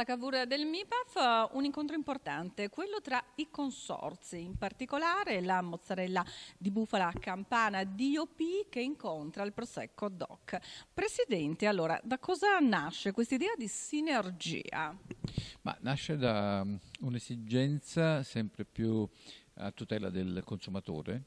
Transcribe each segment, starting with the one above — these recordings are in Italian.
alla cavura del MIPAF un incontro importante, quello tra i consorzi, in particolare la mozzarella di bufala campana DOP che incontra il Prosecco DOC. Presidente, allora, da cosa nasce questa idea di sinergia? Ma nasce da um, un'esigenza sempre più a tutela del consumatore,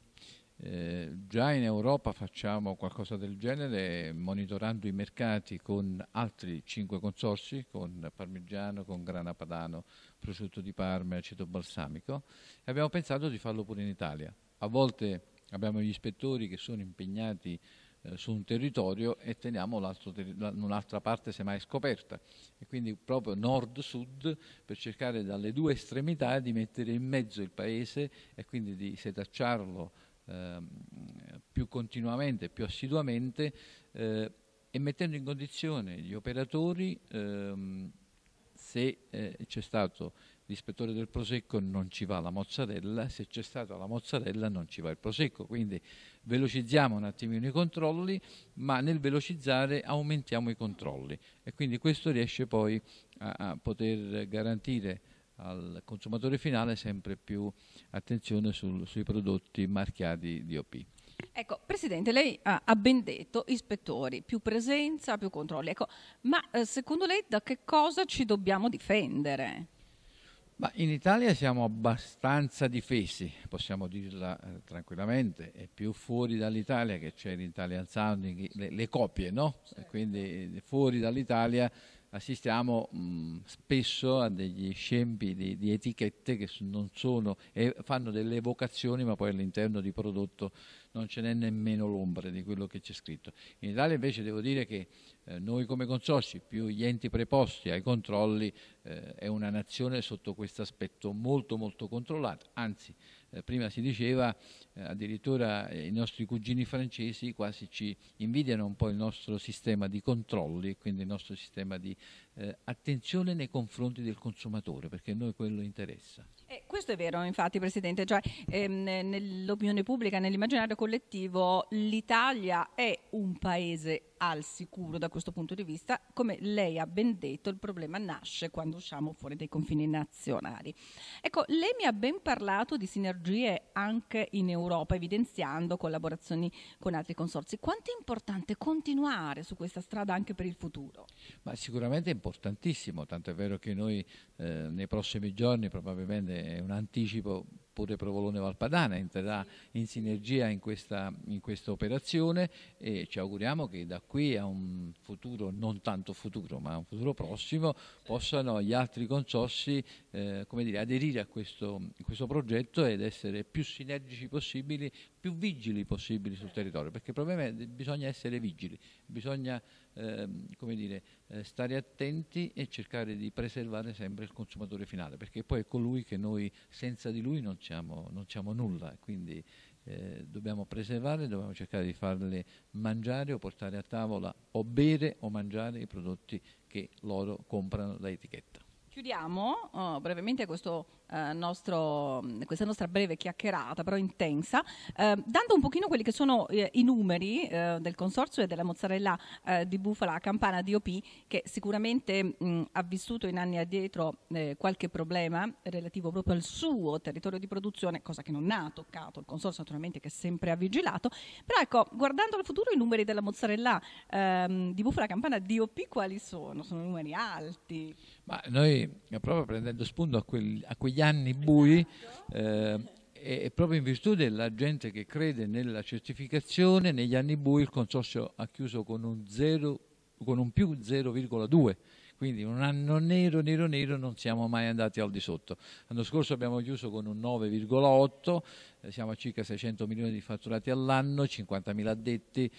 eh, già in Europa facciamo qualcosa del genere monitorando i mercati con altri cinque consorsi, con Parmigiano, con Grana Padano, Prosciutto di Parma, Aceto Balsamico e abbiamo pensato di farlo pure in Italia. A volte abbiamo gli ispettori che sono impegnati eh, su un territorio e teniamo un'altra parte semmai scoperta e quindi proprio nord-sud per cercare dalle due estremità di mettere in mezzo il paese e quindi di setacciarlo Ehm, più continuamente, più assiduamente eh, e mettendo in condizione gli operatori, ehm, se eh, c'è stato l'ispettore del prosecco non ci va la mozzarella, se c'è stata la mozzarella non ci va il prosecco, quindi velocizziamo un attimino i controlli, ma nel velocizzare aumentiamo i controlli e quindi questo riesce poi a, a poter garantire al consumatore finale sempre più attenzione sul, sui prodotti marchiati di OP. Ecco, Presidente, lei ha ben detto ispettori, più presenza, più controlli. Ecco, ma eh, secondo lei da che cosa ci dobbiamo difendere? Ma in Italia siamo abbastanza difesi, possiamo dirla eh, tranquillamente, è più fuori dall'Italia che c'è l'Italian Sounding, le, le copie, no? Certo. Quindi eh, fuori dall'Italia assistiamo mh, mm, spesso a degli scempi di, di etichette che non sono, eh, fanno delle evocazioni ma poi all'interno di prodotto non ce n'è nemmeno l'ombra di quello che c'è scritto. In Italia invece devo dire che eh, noi come consorsi, più gli enti preposti ai controlli, eh, è una nazione sotto questo aspetto molto molto controllata, anzi eh, prima si diceva, eh, addirittura eh, i nostri cugini francesi quasi ci invidiano un po' il nostro sistema di controlli, quindi il nostro sistema di eh, attenzione nei confronti del consumatore, perché a noi quello interessa. Eh, questo è vero, infatti, Presidente, cioè, ehm, nell'opinione pubblica, nell'immaginario collettivo, l'Italia è un paese al sicuro da questo punto di vista. Come lei ha ben detto, il problema nasce quando usciamo fuori dai confini nazionali. Ecco, lei mi ha ben parlato di sinergie anche in Europa, evidenziando collaborazioni con altri consorzi. Quanto è importante continuare su questa strada anche per il futuro? Ma sicuramente è importantissimo, tanto è vero che noi eh, nei prossimi giorni, probabilmente è un anticipo pure Provolone Valpadana entrerà in sinergia in questa, in questa, operazione e ci auguriamo che da qui a un futuro, non tanto futuro, ma a un futuro prossimo, possano gli altri consorsi eh, dire, aderire a questo, a questo, progetto ed essere più sinergici possibili, più vigili possibili sul territorio, perché il problema è che bisogna essere vigili, bisogna ehm, eh, dire, stare attenti e cercare di preservare sempre il consumatore finale, perché poi è colui che noi senza di lui non siamo, non siamo nulla, quindi eh, dobbiamo preservarle, dobbiamo cercare di farle mangiare o portare a tavola o bere o mangiare i prodotti che loro comprano da etichetta. Chiudiamo oh, brevemente questo, eh, nostro, mm, questa nostra breve chiacchierata, però intensa, eh, dando un pochino quelli che sono eh, i numeri eh, del consorzio e della mozzarella eh, di bufala campana DOP, che sicuramente mh, mm, ha vissuto in anni addietro eh, qualche problema relativo proprio al suo territorio di produzione, cosa che non ha toccato il consorzio naturalmente che sempre ha vigilato, però ecco, guardando al futuro i numeri della mozzarella ehm, di bufala campana DOP quali sono? Sono numeri alti? Ma noi proprio prendendo spunto a, quel, a quegli anni bui eh, e proprio in virtù della gente che crede nella certificazione, negli anni bui il consorzio ha chiuso con un, zero, con un più 0,2, quindi un anno nero, nero, nero non siamo mai andati al di sotto. L'anno scorso abbiamo chiuso con un 9,8, eh, siamo a circa 600 milioni di fatturati all'anno, 50 mila addetti,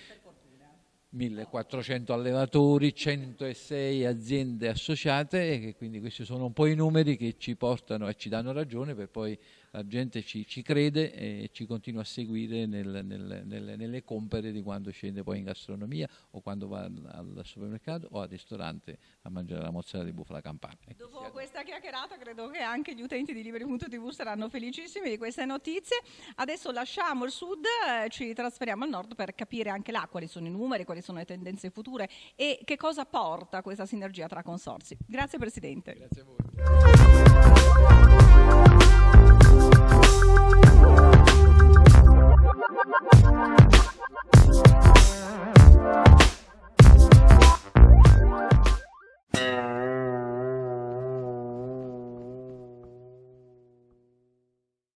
1400 allevatori, 106 aziende associate e quindi questi sono un po' i numeri che ci portano e ci danno ragione per poi la gente ci, ci crede e ci continua a seguire nel, nel, nelle, nelle compere di quando scende poi in gastronomia o quando va al, supermercato o al ristorante a mangiare la mozzarella di bufala campana. Ecco, Dopo questa chiacchierata credo che anche gli utenti di Liberi.tv saranno felicissimi di queste notizie. Adesso lasciamo il sud, eh, ci trasferiamo al nord per capire anche là quali sono i numeri, quali sono le tendenze future e che cosa porta questa sinergia tra consorsi. Grazie Presidente. Grazie a voi.